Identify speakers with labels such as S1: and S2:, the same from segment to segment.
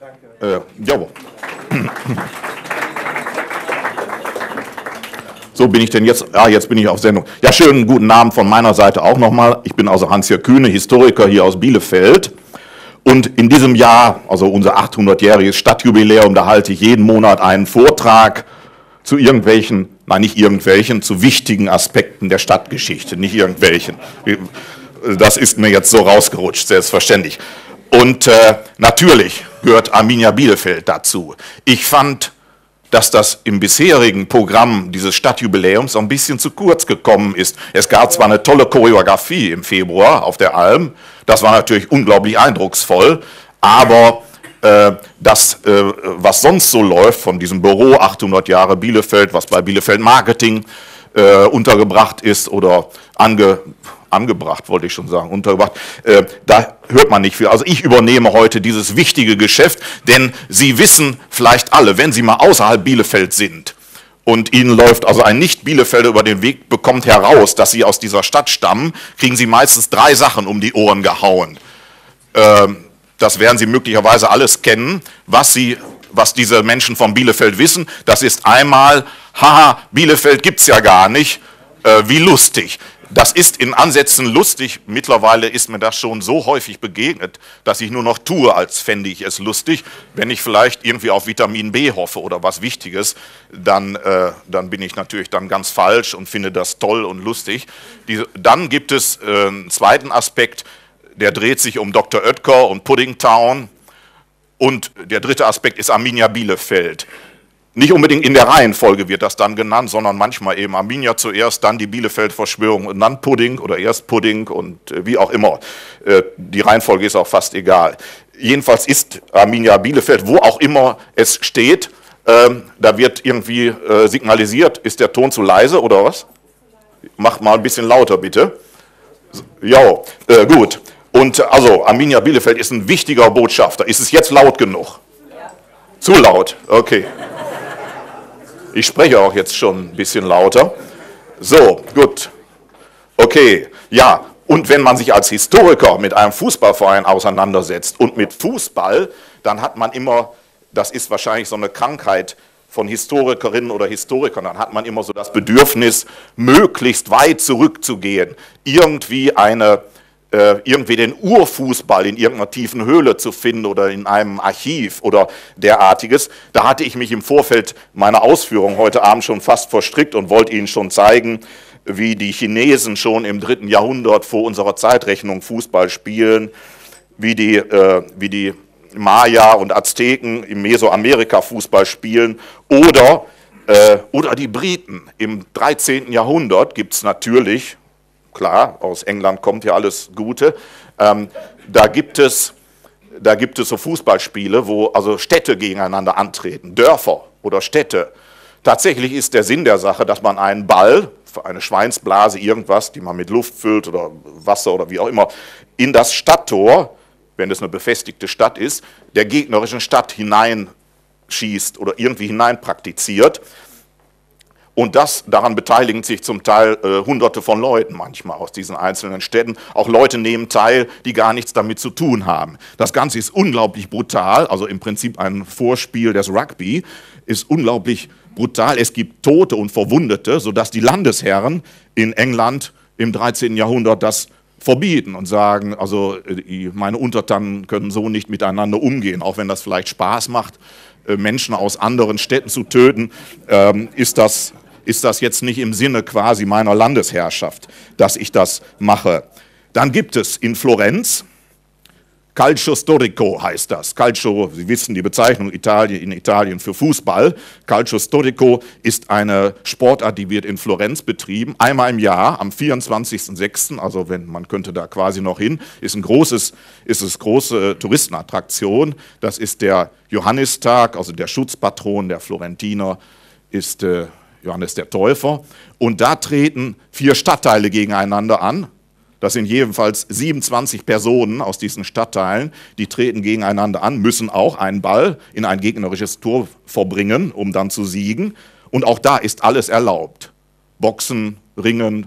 S1: Danke. Äh, jawohl. So bin ich denn jetzt, ah, jetzt bin ich auf Sendung. Ja, schönen guten Abend von meiner Seite auch nochmal. Ich bin also Hans-Jörg Kühne, Historiker hier aus Bielefeld. Und in diesem Jahr, also unser 800-jähriges Stadtjubiläum, da halte ich jeden Monat einen Vortrag zu irgendwelchen, nein, nicht irgendwelchen, zu wichtigen Aspekten der Stadtgeschichte, nicht irgendwelchen. Das ist mir jetzt so rausgerutscht, selbstverständlich. Und äh, natürlich gehört Arminia Bielefeld dazu. Ich fand, dass das im bisherigen Programm dieses Stadtjubiläums ein bisschen zu kurz gekommen ist. Es gab zwar eine tolle Choreografie im Februar auf der Alm, das war natürlich unglaublich eindrucksvoll, aber äh, das, äh, was sonst so läuft von diesem Büro 800 Jahre Bielefeld, was bei Bielefeld Marketing äh, untergebracht ist oder ange, angebracht, wollte ich schon sagen, untergebracht, äh, da hört man nicht viel. Also ich übernehme heute dieses wichtige Geschäft, denn Sie wissen vielleicht alle, wenn Sie mal außerhalb Bielefeld sind, und ihnen läuft also ein Nicht-Bielefelder über den Weg, bekommt heraus, dass sie aus dieser Stadt stammen, kriegen sie meistens drei Sachen um die Ohren gehauen. Ähm, das werden sie möglicherweise alles kennen, was sie was diese Menschen von Bielefeld wissen, das ist einmal, haha, Bielefeld gibt es ja gar nicht, äh, wie lustig. Das ist in Ansätzen lustig. Mittlerweile ist mir das schon so häufig begegnet, dass ich nur noch tue, als fände ich es lustig. Wenn ich vielleicht irgendwie auf Vitamin B hoffe oder was Wichtiges, dann, äh, dann bin ich natürlich dann ganz falsch und finde das toll und lustig. Die, dann gibt es äh, einen zweiten Aspekt, der dreht sich um Dr. Oetker und Puddingtown. Und der dritte Aspekt ist Arminia Bielefeld. Nicht unbedingt in der Reihenfolge wird das dann genannt, sondern manchmal eben Arminia zuerst, dann die Bielefeld-Verschwörung und dann Pudding oder erst Pudding und äh, wie auch immer. Äh, die Reihenfolge ist auch fast egal. Jedenfalls ist Arminia Bielefeld, wo auch immer es steht, ähm, da wird irgendwie äh, signalisiert, ist der Ton zu leise oder was? Mach mal ein bisschen lauter bitte. Ja, gut. Und äh, also Arminia Bielefeld ist ein wichtiger Botschafter. Ist es jetzt laut genug? Ja. Zu laut, okay. Ich spreche auch jetzt schon ein bisschen lauter. So, gut. Okay, ja. Und wenn man sich als Historiker mit einem Fußballverein auseinandersetzt und mit Fußball, dann hat man immer, das ist wahrscheinlich so eine Krankheit, von Historikerinnen oder Historikern, dann hat man immer so das Bedürfnis, möglichst weit zurückzugehen, irgendwie eine äh, irgendwie den Urfußball in irgendeiner tiefen Höhle zu finden oder in einem Archiv oder derartiges. Da hatte ich mich im Vorfeld meiner Ausführung heute Abend schon fast verstrickt und wollte Ihnen schon zeigen, wie die Chinesen schon im dritten Jahrhundert vor unserer Zeitrechnung Fußball spielen, wie die, äh, wie die Maya und Azteken im Mesoamerika Fußball spielen oder, äh, oder die Briten. Im 13. Jahrhundert gibt es natürlich klar, aus England kommt ja alles Gute. Ähm, da gibt es da gibt es so Fußballspiele, wo also Städte gegeneinander antreten, Dörfer oder Städte. Tatsächlich ist der Sinn der Sache, dass man einen Ball, eine Schweinsblase, irgendwas, die man mit Luft füllt oder Wasser oder wie auch immer, in das Stadttor, wenn es eine befestigte Stadt ist, der gegnerischen Stadt hineinschießt oder irgendwie hineinpraktiziert. Und das, daran beteiligen sich zum Teil äh, hunderte von Leuten manchmal aus diesen einzelnen Städten. Auch Leute nehmen teil, die gar nichts damit zu tun haben. Das Ganze ist unglaublich brutal, also im Prinzip ein Vorspiel des Rugby, ist unglaublich brutal. Es gibt Tote und Verwundete, sodass die Landesherren in England im 13. Jahrhundert das verbieten und sagen, also äh, meine Untertanen können so nicht miteinander umgehen, auch wenn das vielleicht Spaß macht, äh, Menschen aus anderen Städten zu töten, ähm, ist das ist das jetzt nicht im Sinne quasi meiner Landesherrschaft, dass ich das mache. Dann gibt es in Florenz, Calcio Storico heißt das. Calcio, Sie wissen die Bezeichnung Italien, in Italien für Fußball. Calcio Storico ist eine Sportart, die wird in Florenz betrieben. Einmal im Jahr, am 24.06., also wenn man könnte da quasi noch hin, ist ein großes, ist es große Touristenattraktion. Das ist der Johannistag, also der Schutzpatron der Florentiner, ist äh, Johannes der Täufer. Und da treten vier Stadtteile gegeneinander an. Das sind jedenfalls 27 Personen aus diesen Stadtteilen, die treten gegeneinander an, müssen auch einen Ball in ein gegnerisches Tor verbringen, um dann zu siegen. Und auch da ist alles erlaubt. Boxen, Ringen,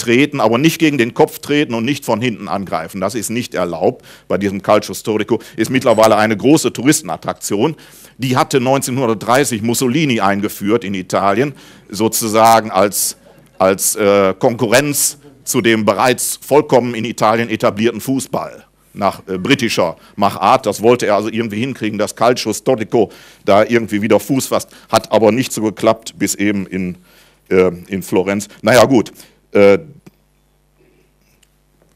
S1: treten, aber nicht gegen den Kopf treten und nicht von hinten angreifen. Das ist nicht erlaubt bei diesem Calcio Storico. Ist mittlerweile eine große Touristenattraktion. Die hatte 1930 Mussolini eingeführt in Italien, sozusagen als, als äh, Konkurrenz zu dem bereits vollkommen in Italien etablierten Fußball nach äh, britischer Machart. Das wollte er also irgendwie hinkriegen, dass Calcio Storico da irgendwie wieder Fuß fasst. Hat aber nicht so geklappt, bis eben in, äh, in Florenz. Naja gut, äh,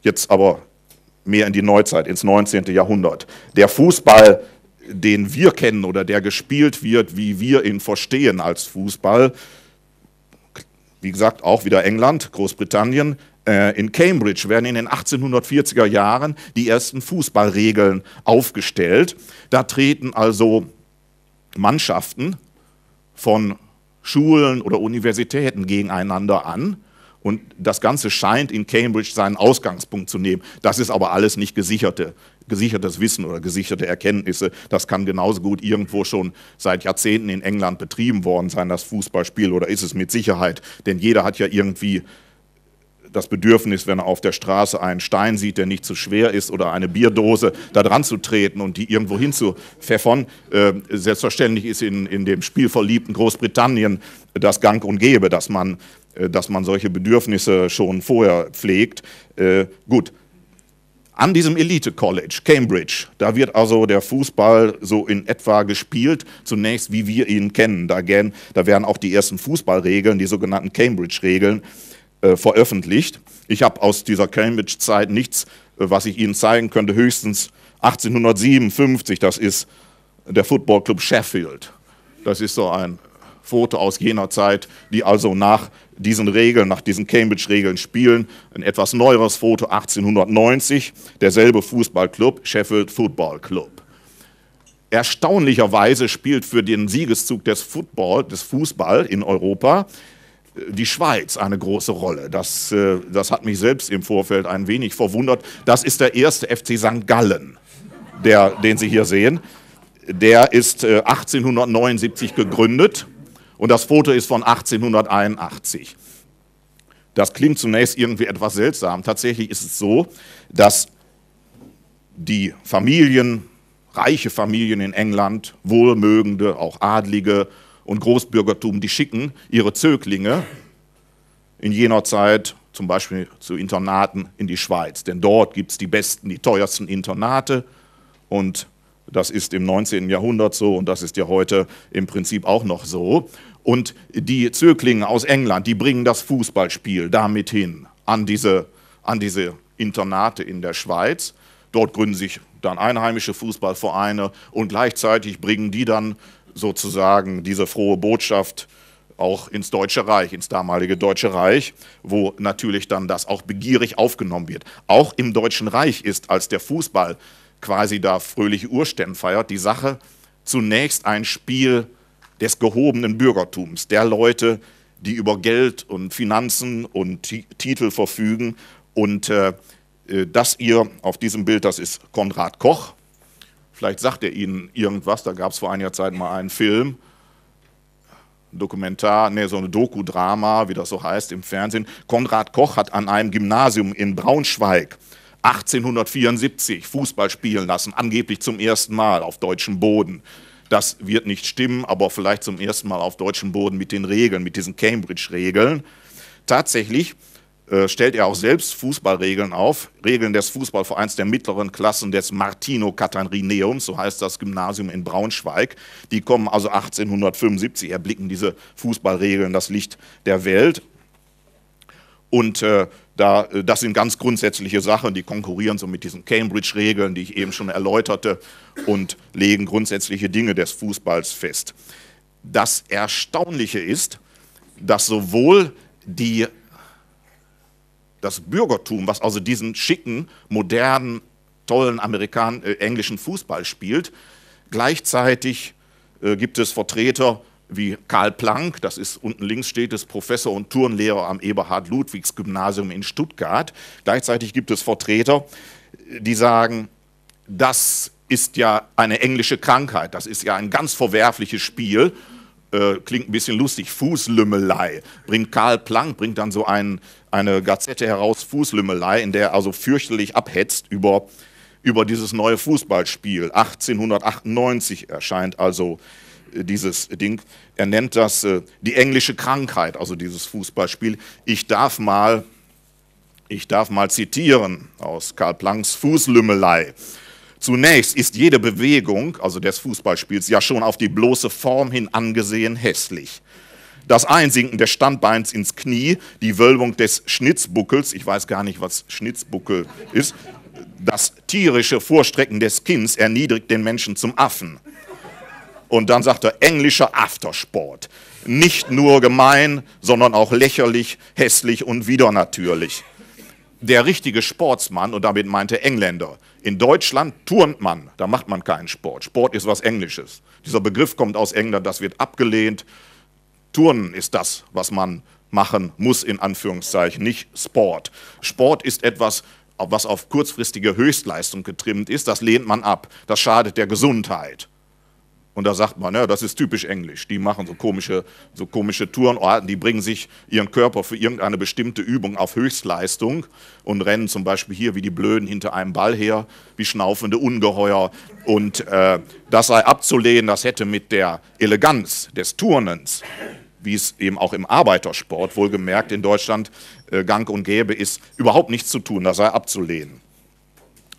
S1: jetzt aber mehr in die Neuzeit, ins 19. Jahrhundert. Der Fußball, den wir kennen oder der gespielt wird, wie wir ihn verstehen als Fußball, wie gesagt, auch wieder England, Großbritannien, äh, in Cambridge werden in den 1840er Jahren die ersten Fußballregeln aufgestellt. Da treten also Mannschaften von Schulen oder Universitäten gegeneinander an und das Ganze scheint in Cambridge seinen Ausgangspunkt zu nehmen. Das ist aber alles nicht gesicherte, gesichertes Wissen oder gesicherte Erkenntnisse. Das kann genauso gut irgendwo schon seit Jahrzehnten in England betrieben worden sein, das Fußballspiel, oder ist es mit Sicherheit. Denn jeder hat ja irgendwie das Bedürfnis, wenn er auf der Straße einen Stein sieht, der nicht zu schwer ist, oder eine Bierdose, da dran zu treten und die irgendwo hin zu pfeffern. Äh, selbstverständlich ist in, in dem spielverliebten Großbritannien das Gang und Gäbe, dass man äh, dass man solche Bedürfnisse schon vorher pflegt. Äh, gut, an diesem Elite College, Cambridge, da wird also der Fußball so in etwa gespielt, zunächst wie wir ihn kennen. Da, gern, da werden auch die ersten Fußballregeln, die sogenannten Cambridge-Regeln, äh, veröffentlicht. Ich habe aus dieser Cambridge-Zeit nichts, äh, was ich Ihnen zeigen könnte, höchstens 1857, das ist der Football Club Sheffield. Das ist so ein Foto aus jener Zeit, die also nach diesen Regeln, nach diesen Cambridge-Regeln spielen. Ein etwas neueres Foto 1890, derselbe Fußballclub, Sheffield Football Club. Erstaunlicherweise spielt für den Siegeszug des Football, des Fußball in Europa äh, die Schweiz eine große Rolle. Das, äh, das hat mich selbst im Vorfeld ein wenig verwundert. Das ist der erste FC St. Gallen, der, den Sie hier sehen. Der ist 1879 äh, gegründet und das Foto ist von 1881. Das klingt zunächst irgendwie etwas seltsam. Tatsächlich ist es so, dass die Familien, reiche Familien in England, wohlmögende, auch adlige und Großbürgertum, die schicken ihre Zöglinge in jener Zeit zum Beispiel zu Internaten in die Schweiz. Denn dort gibt es die besten, die teuersten Internate und das ist im 19. Jahrhundert so und das ist ja heute im Prinzip auch noch so. Und die Zöglinge aus England, die bringen das Fußballspiel damit hin an diese, an diese Internate in der Schweiz. Dort gründen sich dann einheimische Fußballvereine und gleichzeitig bringen die dann sozusagen diese frohe Botschaft auch ins Deutsche Reich, ins damalige Deutsche Reich, wo natürlich dann das auch begierig aufgenommen wird. Auch im Deutschen Reich ist, als der Fußball quasi da fröhlich Urstämm feiert, die Sache zunächst ein Spiel des gehobenen Bürgertums, der Leute, die über Geld und Finanzen und Titel verfügen. Und äh, äh, das ihr auf diesem Bild, das ist Konrad Koch. Vielleicht sagt er Ihnen irgendwas, da gab es vor einiger Zeit mal einen Film, ein Dokumentar, nee, so ein Dokudrama, wie das so heißt im Fernsehen. Konrad Koch hat an einem Gymnasium in Braunschweig 1874 Fußball spielen lassen, angeblich zum ersten Mal auf deutschem Boden. Das wird nicht stimmen, aber vielleicht zum ersten Mal auf deutschem Boden mit den Regeln, mit diesen Cambridge-Regeln. Tatsächlich äh, stellt er auch selbst Fußballregeln auf, Regeln des Fußballvereins der mittleren Klassen des Martino Katanrineums, so heißt das Gymnasium in Braunschweig. Die kommen also 1875, erblicken diese Fußballregeln das Licht der Welt. Und äh, da, äh, das sind ganz grundsätzliche Sachen, die konkurrieren so mit diesen Cambridge-Regeln, die ich eben schon erläuterte, und legen grundsätzliche Dinge des Fußballs fest. Das Erstaunliche ist, dass sowohl die, das Bürgertum, was also diesen schicken, modernen, tollen Amerikan äh, englischen Fußball spielt, gleichzeitig äh, gibt es Vertreter wie Karl Planck, das ist unten links steht, ist Professor und Turnlehrer am Eberhard-Ludwigs-Gymnasium in Stuttgart. Gleichzeitig gibt es Vertreter, die sagen, das ist ja eine englische Krankheit, das ist ja ein ganz verwerfliches Spiel. Äh, klingt ein bisschen lustig, Fußlümmelei. Bringt Karl Planck, bringt dann so ein, eine Gazette heraus, Fußlümmelei, in der er also fürchterlich abhetzt über, über dieses neue Fußballspiel. 1898 erscheint also dieses Ding. Er nennt das äh, die englische Krankheit, also dieses Fußballspiel. Ich darf mal, ich darf mal zitieren aus Karl Plancks Fußlümmelei. Zunächst ist jede Bewegung, also des Fußballspiels, ja schon auf die bloße Form hin angesehen hässlich. Das Einsinken des Standbeins ins Knie, die Wölbung des Schnitzbuckels, ich weiß gar nicht, was Schnitzbuckel ist, das tierische Vorstrecken des Kinns erniedrigt den Menschen zum Affen. Und dann sagt er, englischer Aftersport. Nicht nur gemein, sondern auch lächerlich, hässlich und widernatürlich. Der richtige Sportsmann, und damit meinte Engländer, in Deutschland turnt man, da macht man keinen Sport. Sport ist was Englisches. Dieser Begriff kommt aus England, das wird abgelehnt. Turnen ist das, was man machen muss, in Anführungszeichen, nicht Sport. Sport ist etwas, was auf kurzfristige Höchstleistung getrimmt ist, das lehnt man ab. Das schadet der Gesundheit. Und da sagt man, ja, das ist typisch englisch. Die machen so komische, so komische Touren, ah, die bringen sich ihren Körper für irgendeine bestimmte Übung auf Höchstleistung und rennen zum Beispiel hier wie die Blöden hinter einem Ball her, wie schnaufende Ungeheuer. Und äh, das sei abzulehnen, das hätte mit der Eleganz des Turnens, wie es eben auch im Arbeitersport wohlgemerkt in Deutschland äh, gang und gäbe ist, überhaupt nichts zu tun. Das sei abzulehnen.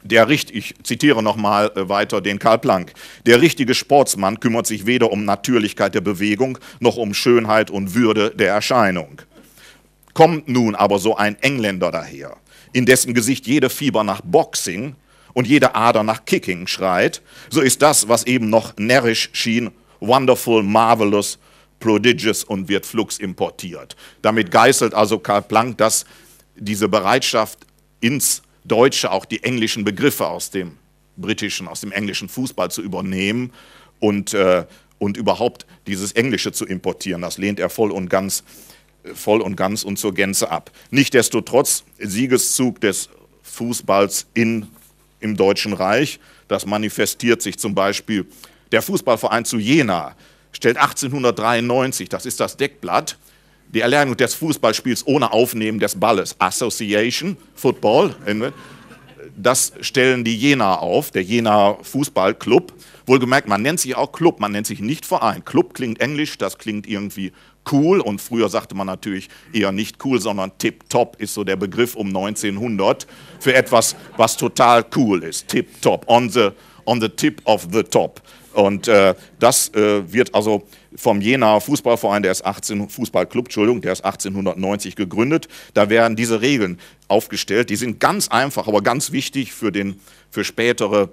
S1: Der Richt, ich zitiere nochmal äh, weiter den Karl Planck, der richtige Sportsmann kümmert sich weder um Natürlichkeit der Bewegung noch um Schönheit und Würde der Erscheinung. Kommt nun aber so ein Engländer daher, in dessen Gesicht jede Fieber nach Boxing und jede Ader nach Kicking schreit, so ist das, was eben noch närrisch schien, wonderful, marvelous, prodigious und wird flugs importiert. Damit geißelt also Karl Planck, dass diese Bereitschaft ins Deutsche auch die englischen Begriffe aus dem britischen, aus dem englischen Fußball zu übernehmen und, äh, und überhaupt dieses Englische zu importieren. Das lehnt er voll und ganz voll und ganz und zur Gänze ab. Nichtsdestotrotz Siegeszug des Fußballs in, im Deutschen Reich, das manifestiert sich zum Beispiel der Fußballverein zu Jena, stellt 1893, das ist das Deckblatt, die Erlernung des Fußballspiels ohne Aufnehmen des Balles, Association Football, das stellen die Jena auf, der Jena Fußballclub. Wohlgemerkt, man nennt sich auch Club, man nennt sich nicht Verein. Club klingt englisch, das klingt irgendwie cool und früher sagte man natürlich eher nicht cool, sondern tip-top ist so der Begriff um 1900 für etwas, was total cool ist. Tip-top, on the, on the tip of the top. Und äh, das äh, wird also vom Jenaer Fußballverein, der ist 18 Fußballclub, Entschuldigung, der ist 1890 gegründet. Da werden diese Regeln aufgestellt. Die sind ganz einfach, aber ganz wichtig für den für spätere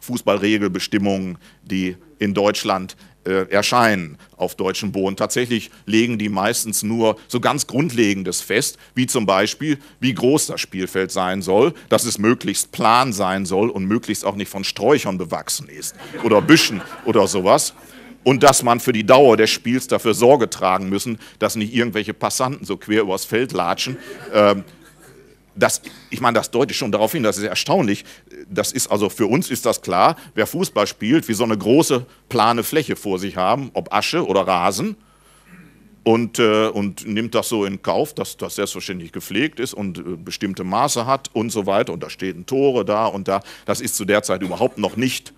S1: Fußballregelbestimmungen, die in Deutschland äh, erscheinen auf deutschem Boden. Tatsächlich legen die meistens nur so ganz Grundlegendes fest, wie zum Beispiel, wie groß das Spielfeld sein soll, dass es möglichst plan sein soll und möglichst auch nicht von Sträuchern bewachsen ist oder Büschen oder sowas und dass man für die Dauer des Spiels dafür Sorge tragen müssen, dass nicht irgendwelche Passanten so quer übers Feld latschen. Ähm, das, ich meine, das deutet schon darauf hin, das ist erstaunlich. Das ist also für uns ist das klar, wer Fußball spielt, wie so eine große plane Fläche vor sich haben, ob Asche oder Rasen. Und, äh, und nimmt das so in Kauf, dass das selbstverständlich gepflegt ist und äh, bestimmte Maße hat und so weiter. Und da stehen Tore da und da. Das ist zu der Zeit überhaupt noch nicht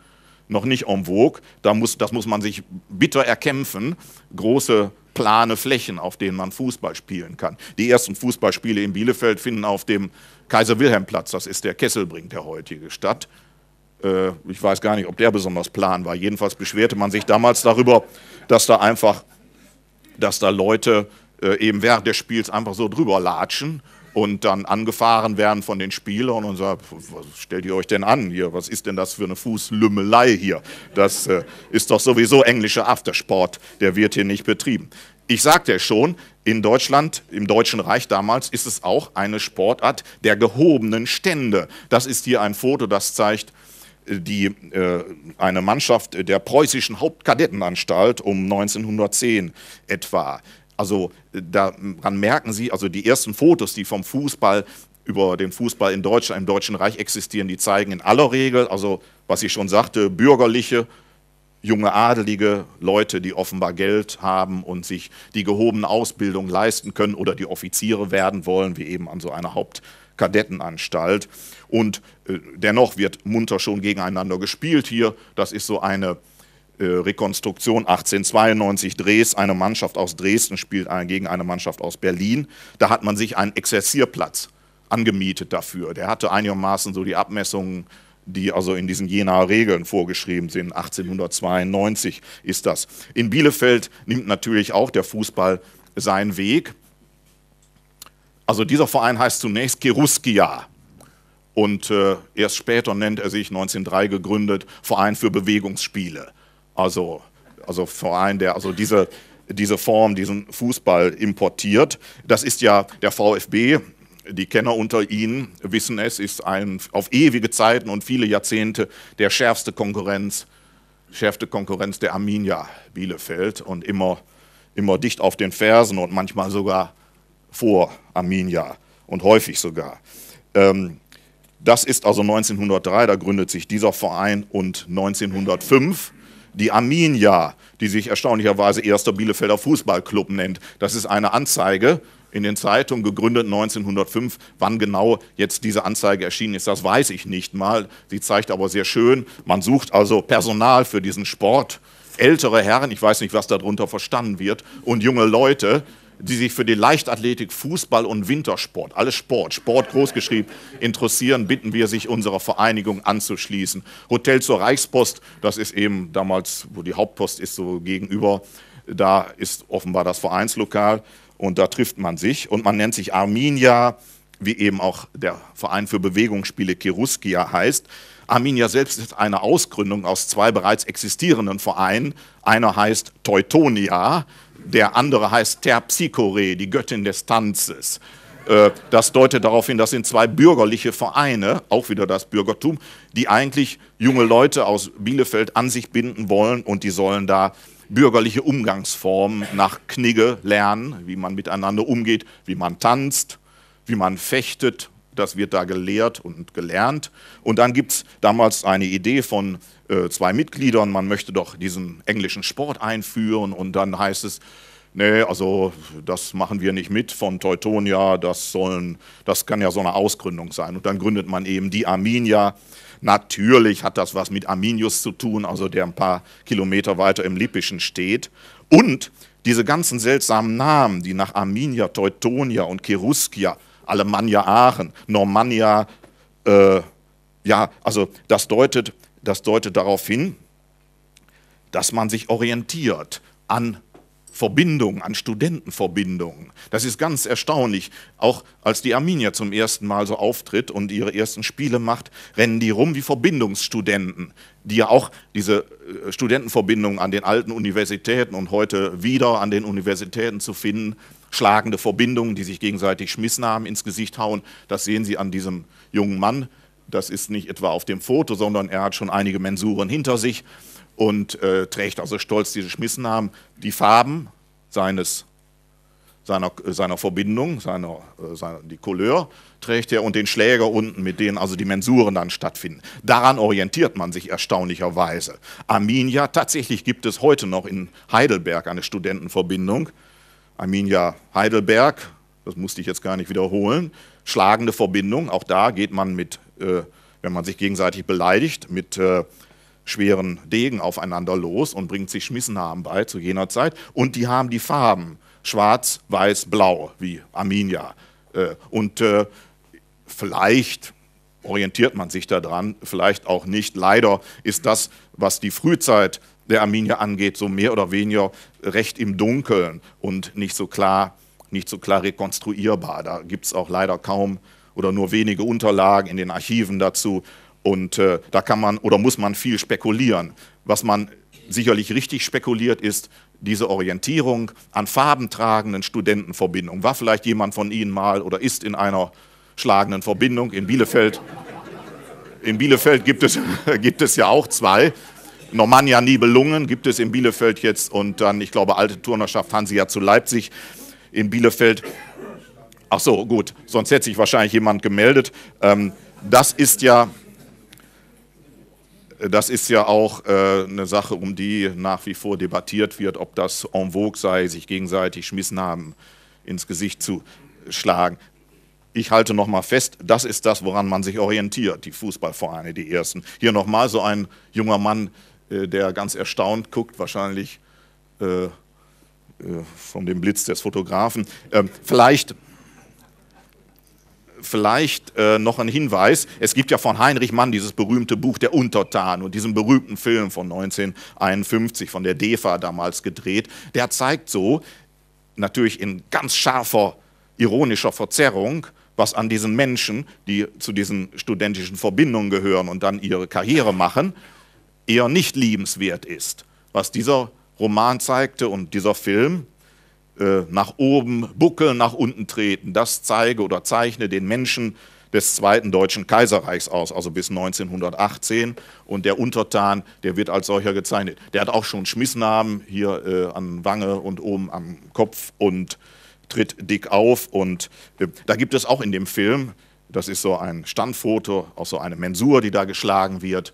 S1: noch nicht en vogue. Da muss, das muss man sich bitter erkämpfen. Große plane Flächen, auf denen man Fußball spielen kann. Die ersten Fußballspiele in Bielefeld finden auf dem Kaiser-Wilhelm-Platz, das ist der Kesselbring der heutige Stadt. Äh, ich weiß gar nicht, ob der besonders plan war. Jedenfalls beschwerte man sich damals darüber, dass da einfach, dass da Leute äh, eben während des Spiels einfach so drüber latschen und dann angefahren werden von den Spielern und sagen, was stellt ihr euch denn an hier, was ist denn das für eine Fußlümmelei hier? Das äh, ist doch sowieso englischer Aftersport, der wird hier nicht betrieben. Ich sagte ja schon, in Deutschland, im Deutschen Reich damals, ist es auch eine Sportart der gehobenen Stände. Das ist hier ein Foto, das zeigt äh, die, äh, eine Mannschaft der preußischen Hauptkadettenanstalt um 1910 etwa. Also äh, daran merken Sie, also die ersten Fotos, die vom Fußball über den Fußball in Deutschland, im Deutschen Reich existieren, die zeigen in aller Regel, also was ich schon sagte, bürgerliche, junge adelige Leute, die offenbar Geld haben und sich die gehobene Ausbildung leisten können oder die Offiziere werden wollen, wie eben an so einer Hauptkadettenanstalt. Und äh, dennoch wird munter schon gegeneinander gespielt hier. Das ist so eine äh, Rekonstruktion 1892 Dres, eine Mannschaft aus Dresden spielt gegen eine Mannschaft aus Berlin. Da hat man sich einen Exerzierplatz angemietet dafür. Der hatte einigermaßen so die Abmessungen, die also in diesen Jenaer Regeln vorgeschrieben sind. 1892 ist das. In Bielefeld nimmt natürlich auch der Fußball seinen Weg. Also dieser Verein heißt zunächst Keruskia. Und äh, erst später nennt er sich 1903 gegründet Verein für Bewegungsspiele also, also Verein, der also diese, diese Form, diesen Fußball importiert. Das ist ja der VfB, die Kenner unter Ihnen wissen es, ist ein, auf ewige Zeiten und viele Jahrzehnte der schärfste Konkurrenz, schärfste Konkurrenz der Arminia Bielefeld und immer, immer dicht auf den Fersen und manchmal sogar vor Arminia und häufig sogar. Ähm, das ist also 1903, da gründet sich dieser Verein und 1905 die Arminia, die sich erstaunlicherweise erster Bielefelder Fußballclub nennt. Das ist eine Anzeige in den Zeitungen, gegründet 1905. Wann genau jetzt diese Anzeige erschienen ist, das weiß ich nicht mal. Sie zeigt aber sehr schön, man sucht also Personal für diesen Sport. Ältere Herren, ich weiß nicht, was darunter verstanden wird, und junge Leute, die sich für die Leichtathletik, Fußball und Wintersport, alles Sport, Sport großgeschrieben, interessieren, bitten wir, sich unserer Vereinigung anzuschließen. Hotel zur Reichspost, das ist eben damals, wo die Hauptpost ist, so gegenüber, da ist offenbar das Vereinslokal und da trifft man sich und man nennt sich Arminia, wie eben auch der Verein für Bewegungsspiele Keruskia heißt. Arminia selbst ist eine Ausgründung aus zwei bereits existierenden Vereinen. Einer heißt Teutonia der andere heißt Terpsichore, die Göttin des Tanzes. Äh, das deutet darauf hin, das sind zwei bürgerliche Vereine, auch wieder das Bürgertum, die eigentlich junge Leute aus Bielefeld an sich binden wollen und die sollen da bürgerliche Umgangsformen nach Knigge lernen, wie man miteinander umgeht, wie man tanzt, wie man fechtet. Das wird da gelehrt und gelernt. Und dann gibt es damals eine Idee von äh, zwei Mitgliedern, man möchte doch diesen englischen Sport einführen und dann heißt es, nee, also das machen wir nicht mit von Teutonia, das, sollen, das kann ja so eine Ausgründung sein. Und dann gründet man eben die Arminia. Natürlich hat das was mit Arminius zu tun, also der ein paar Kilometer weiter im Lippischen steht. Und diese ganzen seltsamen Namen, die nach Arminia, Teutonia und Keruskia, Alemannia Aachen, Normannia, äh, ja, also das deutet das deutet darauf hin, dass man sich orientiert an Verbindungen, an Studentenverbindungen. Das ist ganz erstaunlich. Auch als die Arminia zum ersten Mal so auftritt und ihre ersten Spiele macht, rennen die rum wie Verbindungsstudenten, die ja auch diese äh, Studentenverbindungen an den alten Universitäten und heute wieder an den Universitäten zu finden, schlagende Verbindungen, die sich gegenseitig Schmissnamen ins Gesicht hauen, das sehen Sie an diesem jungen Mann, das ist nicht etwa auf dem Foto, sondern er hat schon einige Mensuren hinter sich und äh, trägt also stolz diese Schmissnamen. Die Farben seines, seiner, seiner Verbindung, seiner, äh, seiner, die Couleur trägt er und den Schläger unten, mit denen also die Mensuren dann stattfinden. Daran orientiert man sich erstaunlicherweise. Arminia, tatsächlich gibt es heute noch in Heidelberg eine Studentenverbindung. Arminia Heidelberg, das musste ich jetzt gar nicht wiederholen, schlagende Verbindung, auch da geht man mit äh, wenn man sich gegenseitig beleidigt, mit äh, schweren Degen aufeinander los und bringt sich Schmissenhaben bei zu jener Zeit. Und die haben die Farben schwarz, weiß, blau, wie Arminia. Äh, und vielleicht orientiert man sich daran, vielleicht auch nicht. Leider ist das, was die Frühzeit der Arminia angeht, so mehr oder weniger recht im Dunkeln und nicht so klar, nicht so klar rekonstruierbar. Da gibt es auch leider kaum oder nur wenige Unterlagen in den Archiven dazu. Und äh, da kann man oder muss man viel spekulieren. Was man sicherlich richtig spekuliert ist, diese Orientierung an farbentragenden Studentenverbindungen. War vielleicht jemand von Ihnen mal oder ist in einer schlagenden Verbindung in Bielefeld? In Bielefeld gibt es, gibt es ja auch zwei. Normannia Nibelungen gibt es in Bielefeld jetzt und dann, ich glaube, alte Turnerschaft ja zu Leipzig in Bielefeld. Ach so, gut, sonst hätte sich wahrscheinlich jemand gemeldet. Ähm, das ist ja, das ist ja auch äh, eine Sache, um die nach wie vor debattiert wird, ob das en vogue sei, sich gegenseitig Schmissnamen ins Gesicht zu schlagen. Ich halte nochmal fest, das ist das, woran man sich orientiert, die Fußballvereine, die ersten. Hier nochmal so ein junger Mann, äh, der ganz erstaunt guckt, wahrscheinlich äh, äh von dem Blitz des Fotografen. Ähm, vielleicht vielleicht äh, noch ein Hinweis. Es gibt ja von Heinrich Mann dieses berühmte Buch Der Untertan und diesen berühmten Film von 1951 von der DEFA damals gedreht. Der zeigt so, natürlich in ganz scharfer, ironischer Verzerrung, was an diesen Menschen, die zu diesen studentischen Verbindungen gehören und dann ihre Karriere machen, eher nicht liebenswert ist. Was dieser Roman zeigte und dieser Film, äh, nach oben buckeln, nach unten treten. Das zeige oder zeichne den Menschen des Zweiten Deutschen Kaiserreichs aus, also bis 1918. Und der Untertan, der wird als solcher gezeichnet. Der hat auch schon Schmissnamen hier äh, an Wange und oben am Kopf und tritt dick auf. Und äh, da gibt es auch in dem Film, das ist so ein Standfoto, auch so eine Mensur, die da geschlagen wird.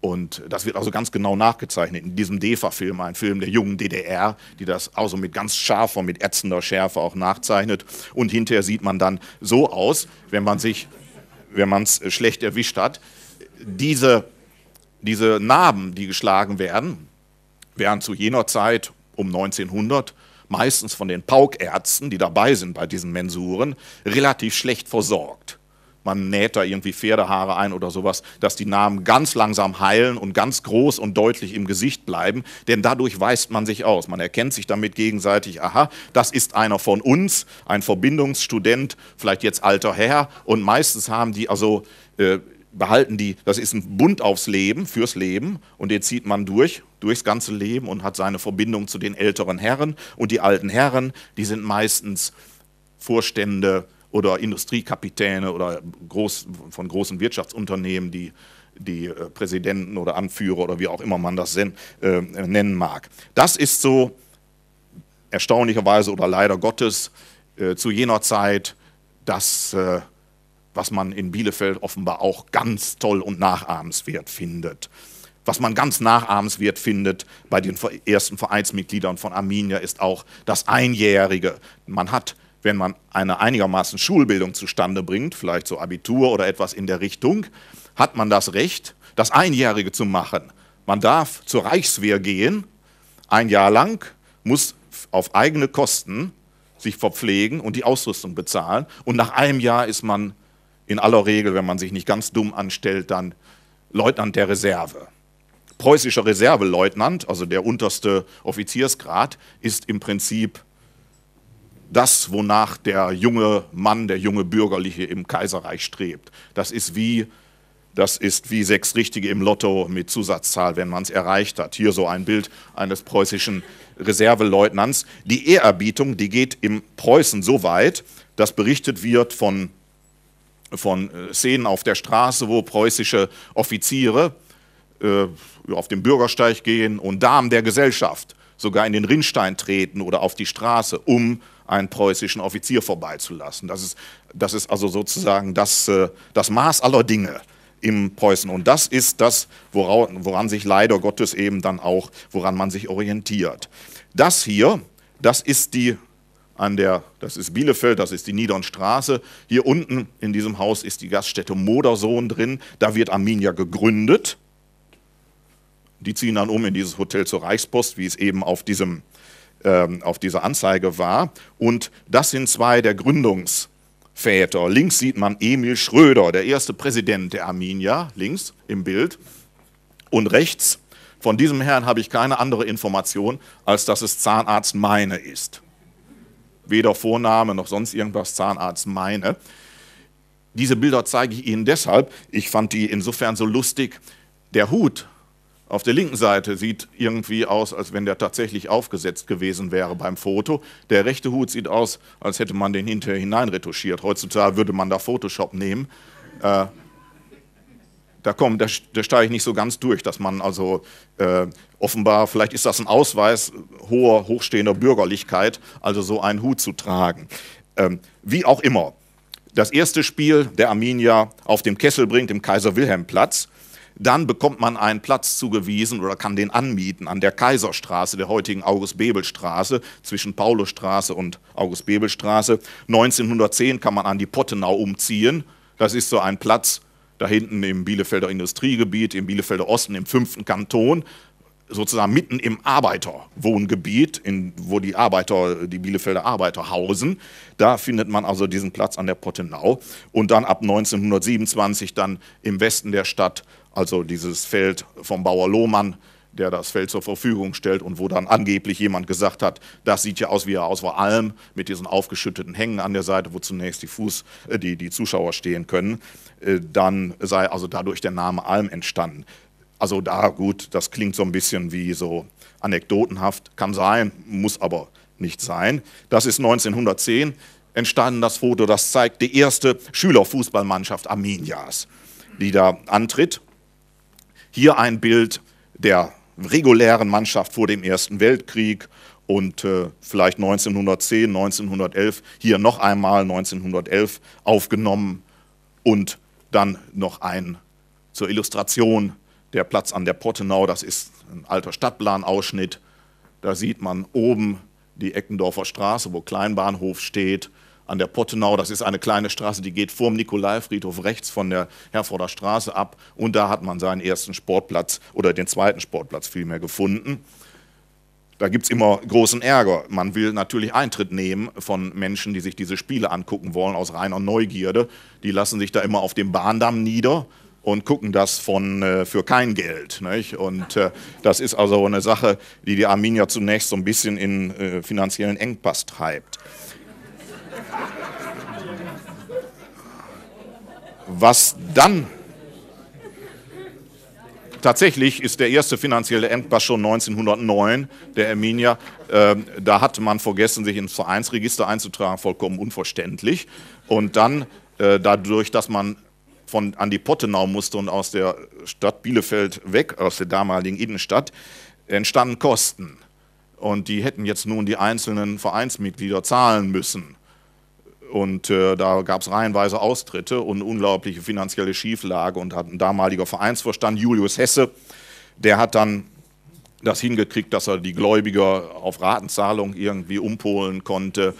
S1: Und das wird also ganz genau nachgezeichnet in diesem DEFA-Film, ein Film der jungen DDR, die das also mit ganz scharfer, mit ätzender Schärfe auch nachzeichnet. Und hinterher sieht man dann so aus, wenn man sich, wenn man es äh, schlecht erwischt hat, diese, diese Narben, die geschlagen werden, wären zu jener Zeit um 1900 meistens von den Paukärzten, die dabei sind bei diesen Mensuren, relativ schlecht versorgt man näht da irgendwie Pferdehaare ein oder sowas, dass die Namen ganz langsam heilen und ganz groß und deutlich im Gesicht bleiben, denn dadurch weist man sich aus. Man erkennt sich damit gegenseitig, aha, das ist einer von uns, ein Verbindungsstudent, vielleicht jetzt alter Herr und meistens haben die also äh, behalten die, das ist ein Bund aufs Leben, fürs Leben und den zieht man durch, durchs ganze Leben und hat seine Verbindung zu den älteren Herren und die alten Herren, die sind meistens Vorstände, oder Industriekapitäne oder groß, von großen Wirtschaftsunternehmen, die die äh, Präsidenten oder Anführer oder wie auch immer man das sen, äh, nennen mag. Das ist so erstaunlicherweise oder leider Gottes äh, zu jener Zeit das, äh, was man in Bielefeld offenbar auch ganz toll und nachahmenswert findet. Was man ganz nachahmenswert findet bei den ersten Vereinsmitgliedern von Arminia ist auch das Einjährige. Man hat wenn man eine einigermaßen Schulbildung zustande bringt, vielleicht so Abitur oder etwas in der Richtung, hat man das Recht, das Einjährige zu machen. Man darf zur Reichswehr gehen, ein Jahr lang, muss auf eigene Kosten sich verpflegen und die Ausrüstung bezahlen. Und nach einem Jahr ist man in aller Regel, wenn man sich nicht ganz dumm anstellt, dann Leutnant der Reserve. Preußischer Reserveleutnant, also der unterste Offiziersgrad, ist im Prinzip das, wonach der junge Mann, der junge Bürgerliche im Kaiserreich strebt. Das ist wie, das ist wie sechs Richtige im Lotto mit Zusatzzahl, wenn man es erreicht hat. Hier so ein Bild eines preußischen Reserveleutnants. Die Ehrerbietung, die geht im Preußen so weit, dass berichtet wird von, von äh, Szenen auf der Straße, wo preußische Offiziere äh, auf den Bürgersteig gehen und Damen der Gesellschaft sogar in den Rinnstein treten oder auf die Straße, um einen preußischen Offizier vorbeizulassen. Das ist, das ist also sozusagen das, äh, das Maß aller Dinge im Preußen. Und das ist das, woran, woran sich leider Gottes eben dann auch, woran man sich orientiert. Das hier, das ist die an der, das ist Bielefeld, das ist die Niedernstraße. Hier unten in diesem Haus ist die Gaststätte Modersohn drin. Da wird Arminia gegründet. Die ziehen dann um in dieses Hotel zur Reichspost, wie es eben auf, diesem, ähm, auf dieser Anzeige war. Und das sind zwei der Gründungsväter. Links sieht man Emil Schröder, der erste Präsident der Arminia, links im Bild. Und rechts, von diesem Herrn habe ich keine andere Information, als dass es Zahnarzt Meine ist. Weder Vorname noch sonst irgendwas Zahnarzt Meine. Diese Bilder zeige ich Ihnen deshalb. Ich fand die insofern so lustig. Der Hut auf der linken Seite sieht irgendwie aus, als wenn der tatsächlich aufgesetzt gewesen wäre beim Foto. Der rechte Hut sieht aus, als hätte man den hinterher hineinretuschiert. Heutzutage würde man da Photoshop nehmen. Äh, da, komm, da, da steige ich nicht so ganz durch, dass man also äh, offenbar, vielleicht ist das ein Ausweis hoher, hochstehender Bürgerlichkeit, also so einen Hut zu tragen. Ähm, wie auch immer, das erste Spiel der Arminia auf dem Kessel bringt, im Kaiser-Wilhelm-Platz, dann bekommt man einen Platz zugewiesen oder kann den anmieten an der Kaiserstraße, der heutigen August-Bebel-Straße, zwischen Paulusstraße und August-Bebel-Straße. 1910 kann man an die Pottenau umziehen. Das ist so ein Platz da hinten im Bielefelder Industriegebiet, im Bielefelder Osten, im fünften Kanton, sozusagen mitten im Arbeiterwohngebiet, in, wo die Arbeiter, die Bielefelder Arbeiter hausen. Da findet man also diesen Platz an der Pottenau. Und dann ab 1927 dann im Westen der Stadt also dieses Feld vom Bauer Lohmann, der das Feld zur Verfügung stellt und wo dann angeblich jemand gesagt hat, das sieht ja aus wie er aus vor allem mit diesen aufgeschütteten Hängen an der Seite, wo zunächst die Fuß, äh, die, die Zuschauer stehen können, äh, dann sei also dadurch der Name Alm entstanden. Also da gut, das klingt so ein bisschen wie so anekdotenhaft, kann sein, muss aber nicht sein. Das ist 1910 entstanden das Foto, das zeigt die erste Schülerfußballmannschaft Arminias, die da antritt hier ein Bild der regulären Mannschaft vor dem Ersten Weltkrieg und äh, vielleicht 1910, 1911, hier noch einmal 1911 aufgenommen und dann noch ein zur Illustration der Platz an der Pottenau, das ist ein alter Stadtplanausschnitt. Da sieht man oben die Eckendorfer Straße, wo Kleinbahnhof steht, an der Pottenau. Das ist eine kleine Straße, die geht vorm Nikolaivfriedhof rechts von der Herforder Straße ab. Und da hat man seinen ersten Sportplatz oder den zweiten Sportplatz vielmehr gefunden. Da gibt es immer großen Ärger. Man will natürlich Eintritt nehmen von Menschen, die sich diese Spiele angucken wollen, aus reiner Neugierde. Die lassen sich da immer auf dem Bahndamm nieder und gucken das von, äh, für kein Geld. Nicht? Und äh, das ist also eine Sache, die die Arminia zunächst so ein bisschen in äh, finanziellen Engpass treibt. Was dann? Tatsächlich ist der erste finanzielle Engpass schon 1909 der Erminia. Ähm, da hat man vergessen, sich ins Vereinsregister einzutragen, vollkommen unverständlich. Und dann, äh, dadurch, dass man von, an die Pottenau musste und aus der Stadt Bielefeld weg, aus der damaligen Innenstadt, entstanden Kosten. Und die hätten jetzt nun die einzelnen Vereinsmitglieder zahlen müssen. Und äh, da gab es reihenweise Austritte und unglaubliche finanzielle Schieflage und hat ein damaliger Vereinsvorstand, Julius Hesse, der hat dann das hingekriegt, dass er die Gläubiger auf Ratenzahlung irgendwie umpolen konnte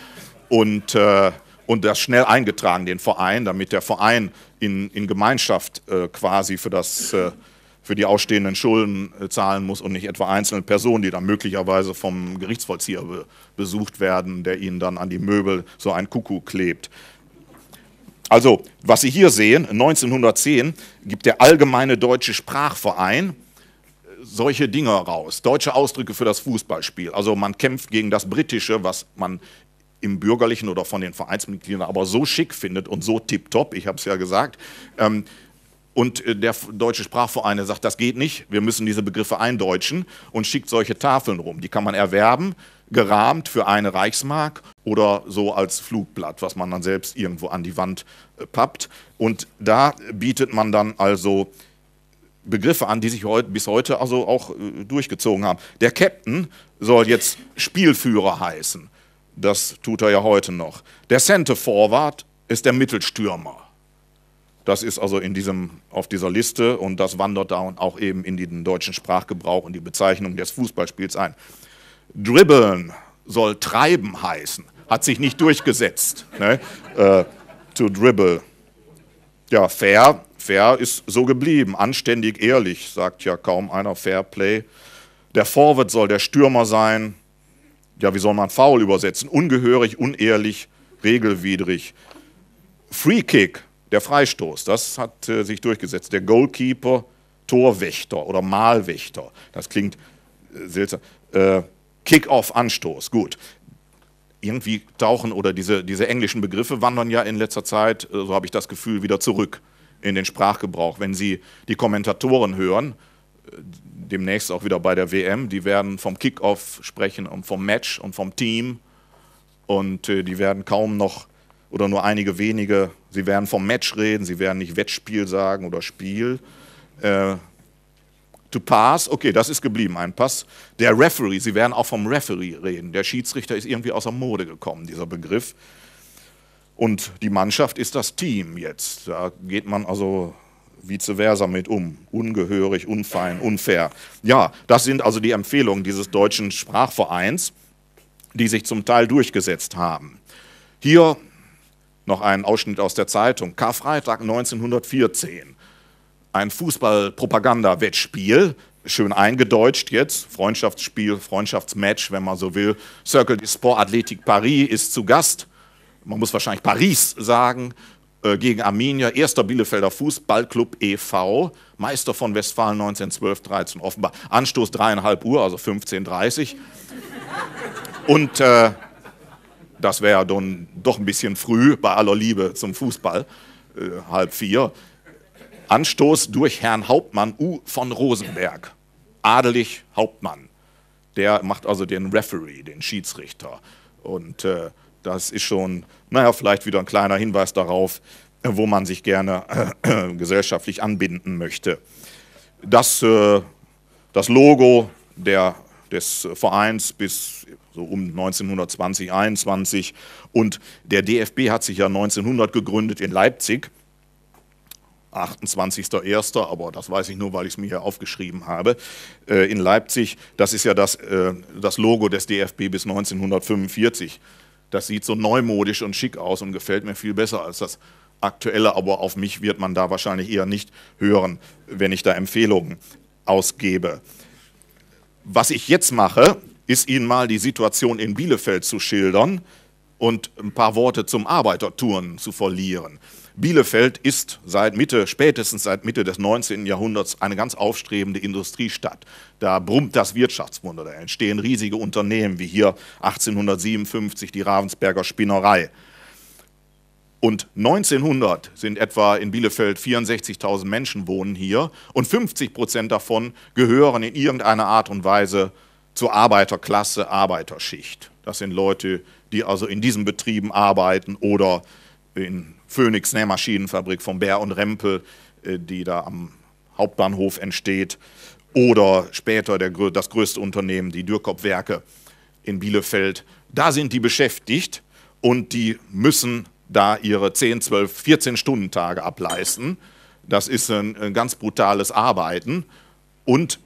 S1: und, äh, und das schnell eingetragen, den Verein, damit der Verein in, in Gemeinschaft äh, quasi für das äh, für die ausstehenden Schulden äh, zahlen muss und nicht etwa einzelne Personen, die dann möglicherweise vom Gerichtsvollzieher be besucht werden, der ihnen dann an die Möbel so ein Kuckuck klebt. Also, was Sie hier sehen, 1910 gibt der Allgemeine Deutsche Sprachverein äh, solche Dinge raus, deutsche Ausdrücke für das Fußballspiel. Also man kämpft gegen das Britische, was man im Bürgerlichen oder von den Vereinsmitgliedern aber so schick findet und so tiptop, ich habe es ja gesagt, ähm, und äh, der Deutsche Sprachverein sagt, das geht nicht, wir müssen diese Begriffe eindeutschen und schickt solche Tafeln rum. Die kann man erwerben, gerahmt für eine Reichsmark oder so als Flugblatt, was man dann selbst irgendwo an die Wand äh, pappt. Und da bietet man dann also Begriffe an, die sich bis heute also auch äh, durchgezogen haben. Der Captain soll jetzt Spielführer heißen. Das tut er ja heute noch. Der Center Forward ist der Mittelstürmer. Das ist also in diesem, auf dieser Liste und das wandert da auch eben in den deutschen Sprachgebrauch und die Bezeichnung des Fußballspiels ein. Dribbeln soll treiben heißen, hat sich nicht durchgesetzt. Ne? Äh, to dribble. Ja, fair, fair ist so geblieben, anständig, ehrlich, sagt ja kaum einer, fair play. Der Forward soll der Stürmer sein. Ja, wie soll man faul übersetzen? Ungehörig, unehrlich, regelwidrig. Free Kick der Freistoß, das hat äh, sich durchgesetzt. Der Goalkeeper, Torwächter oder Malwächter, das klingt äh, seltsam. Äh, Kick-off, Anstoß, gut. Irgendwie tauchen oder diese, diese englischen Begriffe wandern ja in letzter Zeit, äh, so habe ich das Gefühl, wieder zurück in den Sprachgebrauch. Wenn Sie die Kommentatoren hören, äh, demnächst auch wieder bei der WM, die werden vom Kickoff sprechen und vom Match und vom Team und äh, die werden kaum noch oder nur einige wenige. Sie werden vom Match reden, sie werden nicht Wettspiel sagen oder Spiel. Äh, to pass, okay, das ist geblieben, ein Pass. Der Referee, sie werden auch vom Referee reden. Der Schiedsrichter ist irgendwie aus der Mode gekommen, dieser Begriff. Und die Mannschaft ist das Team jetzt. Da geht man also vice versa mit um. Ungehörig, unfein, unfair. Ja, das sind also die Empfehlungen dieses deutschen Sprachvereins, die sich zum Teil durchgesetzt haben. Hier noch einen Ausschnitt aus der Zeitung. Karfreitag 1914. Ein fußball wettspiel schön eingedeutscht jetzt, Freundschaftsspiel, Freundschaftsmatch, wenn man so will. Circle du Sport Athletic Paris ist zu Gast. Man muss wahrscheinlich Paris sagen äh, gegen Arminia, erster Bielefelder Fußballclub e.V., Meister von Westfalen 1912-13 offenbar. Anstoß dreieinhalb Uhr, also 15.30 Uhr. Und äh, das wäre dann doch ein bisschen früh bei aller Liebe zum Fußball, äh, halb vier. Anstoß durch Herrn Hauptmann U. von Rosenberg, adelig Hauptmann. Der macht also den Referee, den Schiedsrichter. Und äh, das ist schon, naja, vielleicht wieder ein kleiner Hinweis darauf, äh, wo man sich gerne äh, äh gesellschaftlich anbinden möchte. Das, äh, das Logo der des Vereins bis so um 1920, 21. Und der DFB hat sich ja 1900 gegründet in Leipzig. 28.01., aber das weiß ich nur, weil ich es mir hier aufgeschrieben habe, äh, in Leipzig. Das ist ja das, äh, das Logo des DFB bis 1945. Das sieht so neumodisch und schick aus und gefällt mir viel besser als das aktuelle, aber auf mich wird man da wahrscheinlich eher nicht hören, wenn ich da Empfehlungen ausgebe. Was ich jetzt mache, ist Ihnen mal die Situation in Bielefeld zu schildern und ein paar Worte zum Arbeitertouren zu verlieren. Bielefeld ist seit Mitte, spätestens seit Mitte des 19. Jahrhunderts eine ganz aufstrebende Industriestadt. Da brummt das Wirtschaftswunder, da entstehen riesige Unternehmen, wie hier 1857 die Ravensberger Spinnerei. Und 1900 sind etwa in Bielefeld 64.000 Menschen wohnen hier und 50 Prozent davon gehören in irgendeiner Art und Weise zur Arbeiterklasse, Arbeiterschicht. Das sind Leute, die also in diesen Betrieben arbeiten oder in Phoenix Nähmaschinenfabrik von Bär und Rempel, äh, die da am Hauptbahnhof entsteht oder später der, das größte Unternehmen, die Dürkop-Werke in Bielefeld. Da sind die beschäftigt und die müssen da ihre 10, 12, 14 Stunden Tage ableisten. Das ist ein, ein ganz brutales Arbeiten. Und,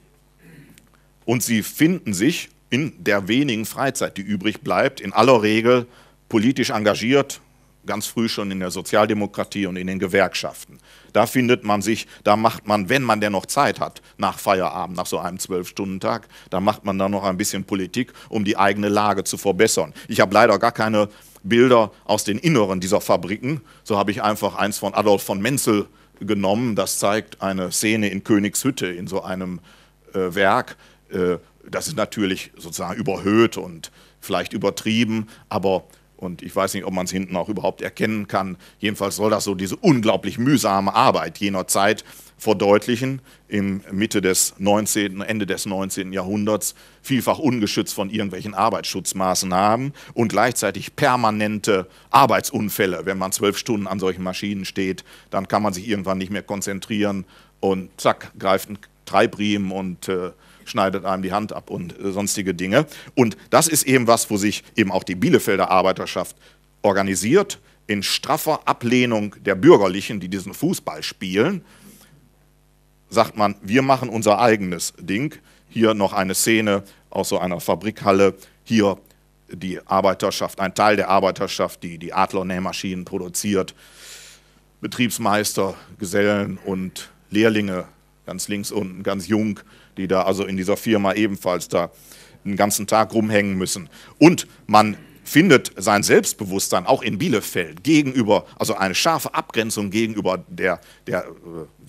S1: und sie finden sich in der wenigen Freizeit, die übrig bleibt, in aller Regel politisch engagiert, ganz früh schon in der Sozialdemokratie und in den Gewerkschaften. Da findet man sich, da macht man, wenn man denn noch Zeit hat, nach Feierabend, nach so einem Zwölf-Stunden-Tag, da macht man dann noch ein bisschen Politik, um die eigene Lage zu verbessern. Ich habe leider gar keine Bilder aus den Inneren dieser Fabriken. So habe ich einfach eins von Adolf von Menzel genommen. Das zeigt eine Szene in Königshütte in so einem äh, Werk. Äh, das ist natürlich sozusagen überhöht und vielleicht übertrieben, aber und ich weiß nicht, ob man es hinten auch überhaupt erkennen kann. Jedenfalls soll das so diese unglaublich mühsame Arbeit jener Zeit verdeutlichen, im Mitte des 19., Ende des 19. Jahrhunderts vielfach ungeschützt von irgendwelchen Arbeitsschutzmaßnahmen und gleichzeitig permanente Arbeitsunfälle. Wenn man zwölf Stunden an solchen Maschinen steht, dann kann man sich irgendwann nicht mehr konzentrieren und zack, greift ein Treibriemen und äh, schneidet einem die Hand ab und äh, sonstige Dinge. Und das ist eben was, wo sich eben auch die Bielefelder Arbeiterschaft organisiert, in straffer Ablehnung der Bürgerlichen, die diesen Fußball spielen, sagt man, wir machen unser eigenes Ding. Hier noch eine Szene aus so einer Fabrikhalle. Hier die Arbeiterschaft, ein Teil der Arbeiterschaft, die die Adler-Nähmaschinen produziert. Betriebsmeister, Gesellen und Lehrlinge, ganz links unten, ganz jung, die da also in dieser Firma ebenfalls da einen ganzen Tag rumhängen müssen. Und man findet sein Selbstbewusstsein auch in Bielefeld gegenüber, also eine scharfe Abgrenzung gegenüber der, der,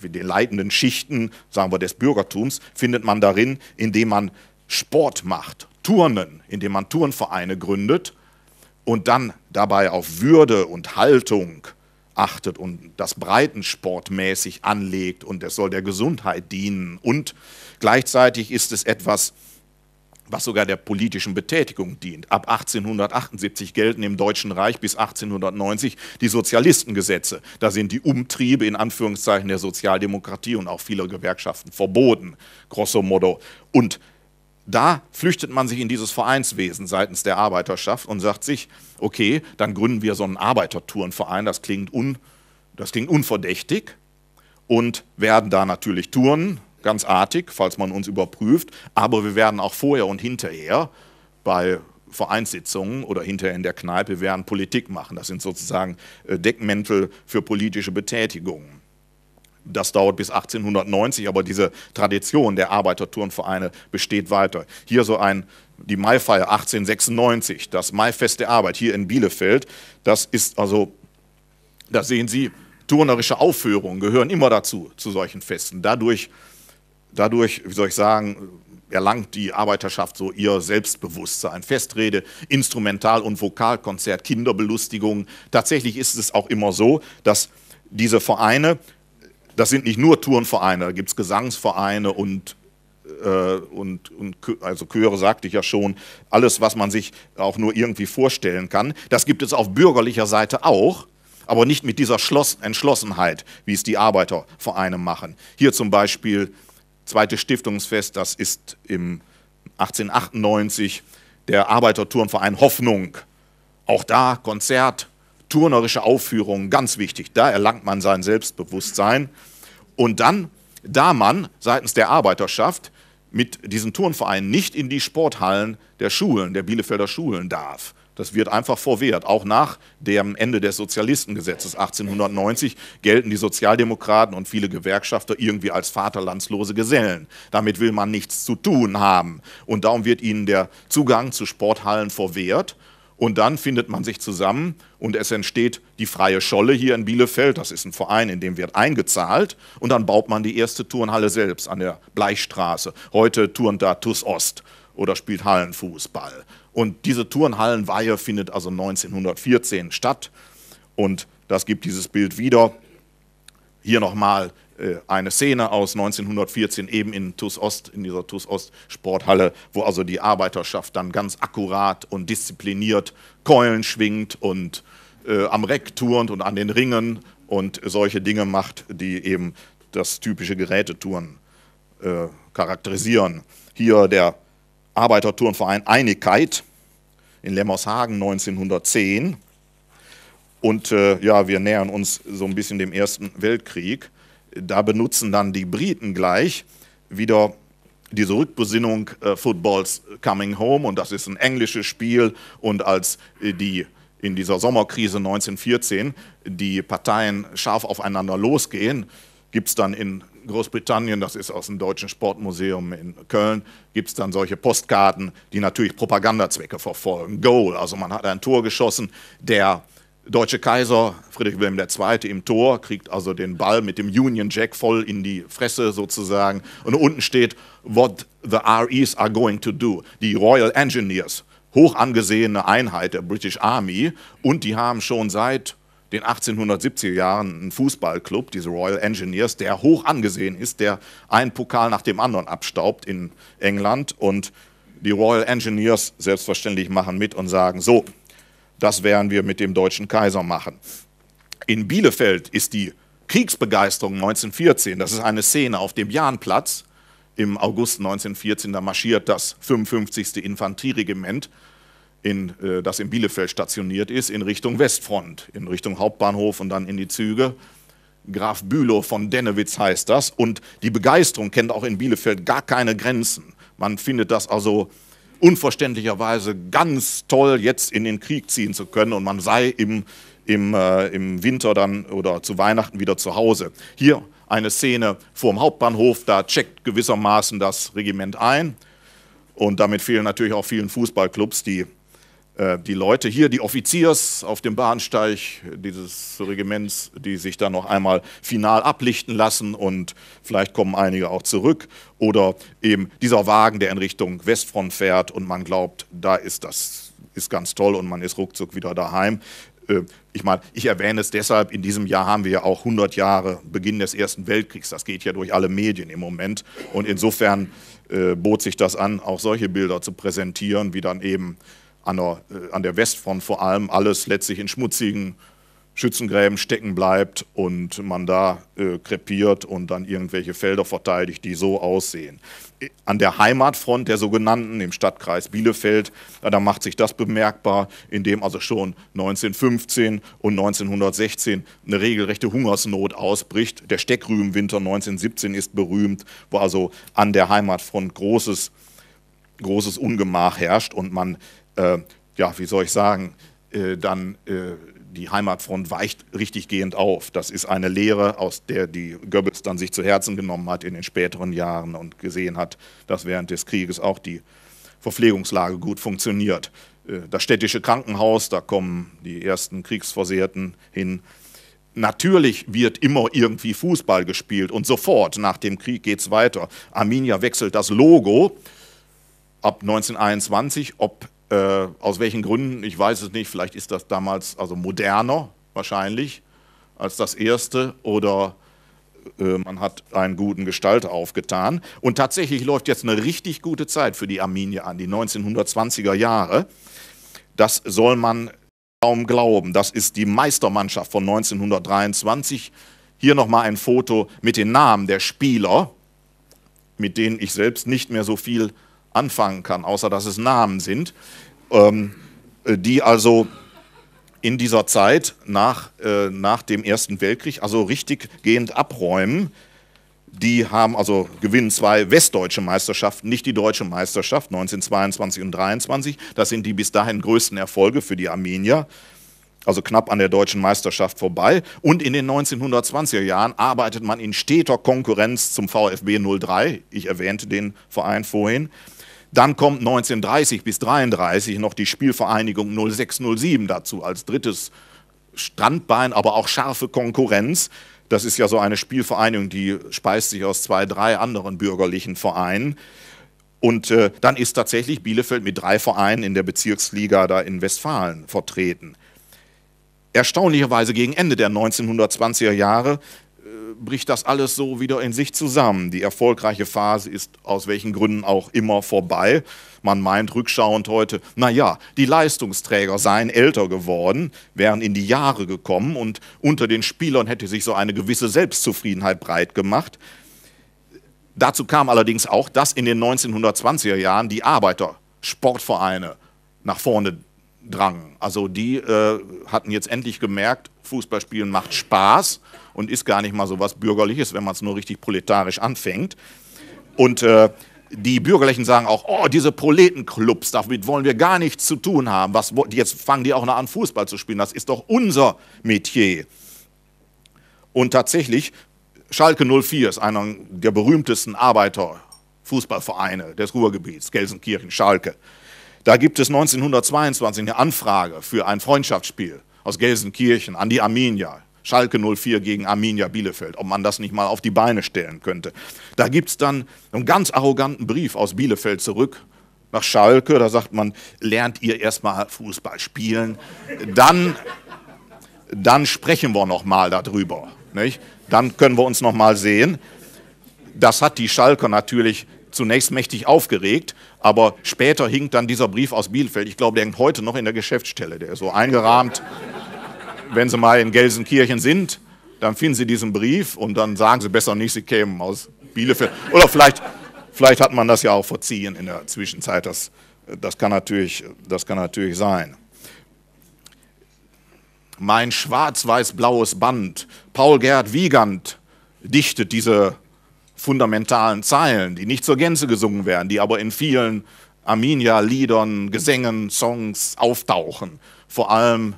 S1: äh, den leitenden Schichten, sagen wir, des Bürgertums, findet man darin, indem man Sport macht, Turnen, indem man Turnvereine gründet und dann dabei auf Würde und Haltung achtet und das breitensportmäßig anlegt und es soll der Gesundheit dienen und gleichzeitig ist es etwas, was sogar der politischen Betätigung dient. Ab 1878 gelten im Deutschen Reich bis 1890 die Sozialistengesetze. Da sind die Umtriebe in Anführungszeichen der Sozialdemokratie und auch vieler Gewerkschaften verboten, grosso modo. Und da flüchtet man sich in dieses Vereinswesen seitens der Arbeiterschaft und sagt sich, okay, dann gründen wir so einen Arbeitertourenverein, das klingt, un, das klingt unverdächtig und werden da natürlich Touren ganz artig, falls man uns überprüft, aber wir werden auch vorher und hinterher bei Vereinssitzungen oder hinterher in der Kneipe werden Politik machen. Das sind sozusagen äh, Deckmäntel für politische Betätigungen. Das dauert bis 1890, aber diese Tradition der Arbeiterturnvereine besteht weiter. Hier so ein, die Maifeier 1896, das Maifest der Arbeit hier in Bielefeld. Das ist also, da sehen Sie, turnerische Aufführungen gehören immer dazu, zu solchen Festen. Dadurch Dadurch, wie soll ich sagen, erlangt die Arbeiterschaft so ihr Selbstbewusstsein. Festrede, Instrumental- und Vokalkonzert, Kinderbelustigung. Tatsächlich ist es auch immer so, dass diese Vereine, das sind nicht nur Turnvereine, da gibt es Gesangsvereine und, äh, und, und also Chöre sagte ich ja schon, alles, was man sich auch nur irgendwie vorstellen kann. Das gibt es auf bürgerlicher Seite auch, aber nicht mit dieser Schloss Entschlossenheit, wie es die Arbeitervereine machen. Hier zum Beispiel zweite Stiftungsfest, das ist im 1898 der Arbeiterturnverein Hoffnung. Auch da Konzert, turnerische Aufführungen, ganz wichtig. Da erlangt man sein Selbstbewusstsein. Und dann, da man seitens der Arbeiterschaft mit diesem Turnverein nicht in die Sporthallen der Schulen, der Bielefelder Schulen darf, das wird einfach verwehrt. Auch nach dem Ende des Sozialistengesetzes 1890 gelten die Sozialdemokraten und viele Gewerkschafter irgendwie als vaterlandslose Gesellen. Damit will man nichts zu tun haben. Und darum wird ihnen der Zugang zu Sporthallen verwehrt. Und dann findet man sich zusammen und es entsteht die Freie Scholle hier in Bielefeld. Das ist ein Verein, in dem wird eingezahlt. Und dann baut man die erste Turnhalle selbst an der Bleichstraße. Heute turnt da TUS Ost oder spielt Hallenfußball. Und diese Turnhallenweihe findet also 1914 statt. Und das gibt dieses Bild wieder. Hier nochmal äh, eine Szene aus 1914 eben in TUS Ost, in dieser TUS Ost Sporthalle, wo also die Arbeiterschaft dann ganz akkurat und diszipliniert Keulen schwingt und äh, am Reck turnt und an den Ringen und solche Dinge macht, die eben das typische Geräteturnen äh, charakterisieren. Hier der Arbeiterturnverein Einigkeit in Lemmershagen 1910. Und äh, ja, wir nähern uns so ein bisschen dem Ersten Weltkrieg. Da benutzen dann die Briten gleich wieder diese Rückbesinnung äh, Footballs Coming Home und das ist ein englisches Spiel und als äh, die in dieser Sommerkrise 1914 die Parteien scharf aufeinander losgehen, gibt es dann in Großbritannien, das ist aus dem Deutschen Sportmuseum in Köln, gibt es dann solche Postkarten, die natürlich Propagandazwecke verfolgen. Goal, also man hat ein Tor geschossen, der deutsche Kaiser Friedrich Wilhelm II. im Tor, kriegt also den Ball mit dem Union Jack voll in die Fresse sozusagen. Und unten steht, what the REs are going to do. Die Royal Engineers, hoch angesehene Einheit der British Army. Und die haben schon seit den 1870er Jahren einen Fußballclub, diese Royal Engineers, der hoch angesehen ist, der einen Pokal nach dem anderen abstaubt in England. Und die Royal Engineers selbstverständlich machen mit und sagen, so, das werden wir mit dem deutschen Kaiser machen. In Bielefeld ist die Kriegsbegeisterung 1914, das ist eine Szene auf dem Jahnplatz, im August 1914, da marschiert das 55. Infanterieregiment in, äh, das in Bielefeld stationiert ist, in Richtung Westfront, in Richtung Hauptbahnhof und dann in die Züge. Graf Bülow von Dennewitz heißt das. Und die Begeisterung kennt auch in Bielefeld gar keine Grenzen. Man findet das also unverständlicherweise ganz toll, jetzt in den Krieg ziehen zu können und man sei im, im, äh, im Winter dann oder zu Weihnachten wieder zu Hause. Hier eine Szene vorm Hauptbahnhof, da checkt gewissermaßen das Regiment ein. Und damit fehlen natürlich auch vielen Fußballclubs, die äh, die Leute hier, die Offiziers auf dem Bahnsteig dieses Regiments, die sich dann noch einmal final ablichten lassen und vielleicht kommen einige auch zurück. Oder eben dieser Wagen, der in Richtung Westfront fährt und man glaubt, da ist das ist ganz toll und man ist ruckzuck wieder daheim. Äh, ich meine, ich erwähne es deshalb, in diesem Jahr haben wir ja auch 100 Jahre Beginn des Ersten Weltkriegs. Das geht ja durch alle Medien im Moment. Und insofern äh, bot sich das an, auch solche Bilder zu präsentieren, wie dann eben an der, äh, an der Westfront vor allem alles letztlich in schmutzigen Schützengräben stecken bleibt und man da äh, krepiert und dann irgendwelche Felder verteidigt, die so aussehen. Äh, an der Heimatfront der sogenannten im Stadtkreis Bielefeld, äh, da macht sich das bemerkbar, indem also schon 1915 und 1916 eine regelrechte Hungersnot ausbricht. Der Steckrübenwinter 1917 ist berühmt, wo also an der Heimatfront großes großes Ungemach herrscht und man äh, ja, wie soll ich sagen, äh, dann äh, die Heimatfront weicht richtiggehend auf. Das ist eine Lehre, aus der die Goebbels dann sich zu Herzen genommen hat in den späteren Jahren und gesehen hat, dass während des Krieges auch die Verpflegungslage gut funktioniert. Äh, das städtische Krankenhaus, da kommen die ersten Kriegsversehrten hin. Natürlich wird immer irgendwie Fußball gespielt und sofort nach dem Krieg geht es weiter. Arminia wechselt das Logo ab 1921, ob äh, aus welchen Gründen, ich weiß es nicht, vielleicht ist das damals also moderner wahrscheinlich als das erste oder äh, man hat einen guten Gestalt aufgetan. Und tatsächlich läuft jetzt eine richtig gute Zeit für die Arminie an, die 1920er Jahre. Das soll man kaum glauben. Das ist die Meistermannschaft von 1923. Hier nochmal ein Foto mit den Namen der Spieler, mit denen ich selbst nicht mehr so viel anfangen kann, außer dass es Namen sind, ähm, äh, die also in dieser Zeit nach, äh, nach dem Ersten Weltkrieg also richtig gehend abräumen. Die haben also gewinnen zwei westdeutsche Meisterschaften, nicht die deutsche Meisterschaft 1922 und 23. Das sind die bis dahin größten Erfolge für die Armenier also knapp an der deutschen Meisterschaft vorbei. Und in den 1920er Jahren arbeitet man in steter Konkurrenz zum VfB 03. Ich erwähnte den Verein vorhin. Dann kommt 1930 bis 1933 noch die Spielvereinigung 0607 dazu als drittes Strandbein, aber auch scharfe Konkurrenz. Das ist ja so eine Spielvereinigung, die speist sich aus zwei, drei anderen bürgerlichen Vereinen. Und äh, dann ist tatsächlich Bielefeld mit drei Vereinen in der Bezirksliga da in Westfalen vertreten. Erstaunlicherweise gegen Ende der 1920er Jahre bricht das alles so wieder in sich zusammen. Die erfolgreiche Phase ist aus welchen Gründen auch immer vorbei. Man meint rückschauend heute, naja, die Leistungsträger seien älter geworden, wären in die Jahre gekommen und unter den Spielern hätte sich so eine gewisse Selbstzufriedenheit breit gemacht. Dazu kam allerdings auch, dass in den 1920er Jahren die Arbeiter-Sportvereine nach vorne drangen. Also die äh, hatten jetzt endlich gemerkt, Fußballspielen macht Spaß und ist gar nicht mal so was Bürgerliches, wenn man es nur richtig proletarisch anfängt. Und äh, die Bürgerlichen sagen auch, oh, diese Proletenclubs, damit wollen wir gar nichts zu tun haben. Was, jetzt fangen die auch noch an, Fußball zu spielen. Das ist doch unser Metier. Und tatsächlich, Schalke 04 ist einer der berühmtesten Arbeiterfußballvereine des Ruhrgebiets, Gelsenkirchen, Schalke. Da gibt es 1922 eine Anfrage für ein Freundschaftsspiel aus Gelsenkirchen an die Arminia. Schalke 04 gegen Arminia Bielefeld, ob man das nicht mal auf die Beine stellen könnte. Da gibt es dann einen ganz arroganten Brief aus Bielefeld zurück nach Schalke, da sagt man, lernt ihr erstmal Fußball spielen, dann, dann sprechen wir nochmal darüber. Nicht? Dann können wir uns nochmal sehen. Das hat die Schalke natürlich zunächst mächtig aufgeregt, aber später hing dann dieser Brief aus Bielefeld. Ich glaube, der hängt heute noch in der Geschäftsstelle. Der ist so eingerahmt wenn Sie mal in Gelsenkirchen sind, dann finden Sie diesen Brief und dann sagen Sie besser nicht, Sie kämen aus Bielefeld. Oder vielleicht, vielleicht hat man das ja auch verziehen in der Zwischenzeit. Das, das, kann, natürlich, das kann natürlich sein. Mein schwarz-weiß-blaues Band. Paul Gerd Wiegand dichtet diese fundamentalen Zeilen, die nicht zur Gänze gesungen werden, die aber in vielen Arminia-Liedern, Gesängen, Songs auftauchen. Vor allem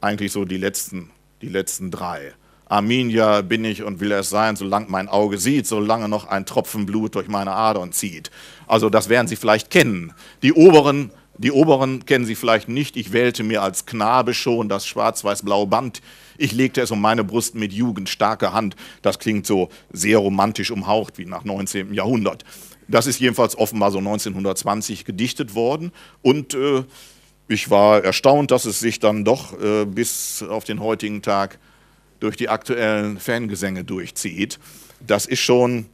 S1: eigentlich so die letzten, die letzten drei. Arminia bin ich und will es sein, solange mein Auge sieht, solange noch ein Tropfen Blut durch meine Adern zieht. Also das werden Sie vielleicht kennen. Die oberen, die oberen kennen Sie vielleicht nicht. Ich wählte mir als Knabe schon das schwarz-weiß-blaue Band. Ich legte es um meine Brust mit jugendstarker Hand. Das klingt so sehr romantisch umhaucht, wie nach 19. Jahrhundert. Das ist jedenfalls offenbar so 1920 gedichtet worden und... Äh, ich war erstaunt, dass es sich dann doch äh, bis auf den heutigen Tag durch die aktuellen Fangesänge durchzieht. Das ist schon,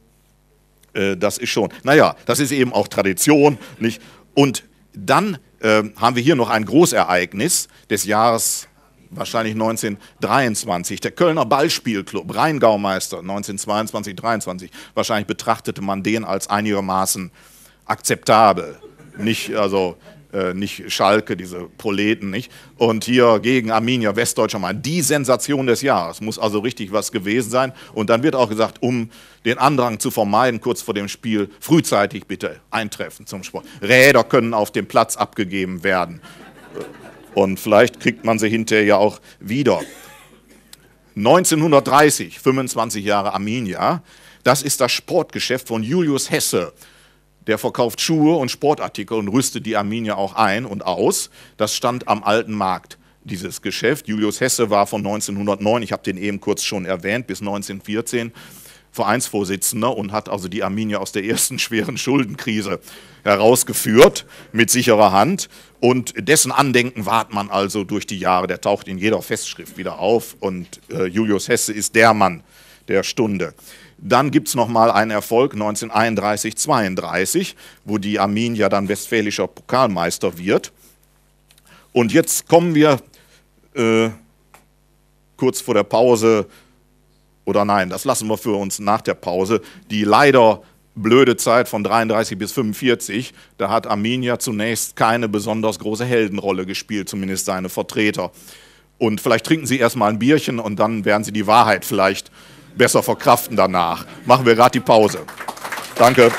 S1: äh, das ist schon, naja, das ist eben auch Tradition. Nicht? Und dann äh, haben wir hier noch ein Großereignis des Jahres wahrscheinlich 1923. Der Kölner Ballspielclub, Rheingaumeister 1922, 23. Wahrscheinlich betrachtete man den als einigermaßen akzeptabel. Nicht, also äh, nicht Schalke, diese Proleten, nicht? Und hier gegen Arminia Westdeutscher Main. Die Sensation des Jahres. Muss also richtig was gewesen sein. Und dann wird auch gesagt, um den Andrang zu vermeiden, kurz vor dem Spiel, frühzeitig bitte eintreffen zum Sport. Räder können auf dem Platz abgegeben werden. Äh, und vielleicht kriegt man sie hinterher ja auch wieder. 1930, 25 Jahre Arminia, das ist das Sportgeschäft von Julius Hesse. Der verkauft Schuhe und Sportartikel und rüstet die Arminia auch ein und aus. Das stand am alten Markt, dieses Geschäft. Julius Hesse war von 1909, ich habe den eben kurz schon erwähnt, bis 1914 Vereinsvorsitzender und hat also die Arminia aus der ersten schweren Schuldenkrise herausgeführt mit sicherer Hand. Und dessen Andenken wahrt man also durch die Jahre. Der taucht in jeder Festschrift wieder auf. Und äh, Julius Hesse ist der Mann der Stunde. Dann gibt es nochmal einen Erfolg 1931, 32, wo die Arminia dann westfälischer Pokalmeister wird. Und jetzt kommen wir äh, kurz vor der Pause, oder nein, das lassen wir für uns nach der Pause, die leider blöde Zeit von 33 bis 45, da hat Arminia zunächst keine besonders große Heldenrolle gespielt, zumindest seine Vertreter. Und vielleicht trinken Sie erstmal ein Bierchen und dann werden Sie die Wahrheit vielleicht äh, besser verkraften danach. Machen wir gerade die Pause. Danke.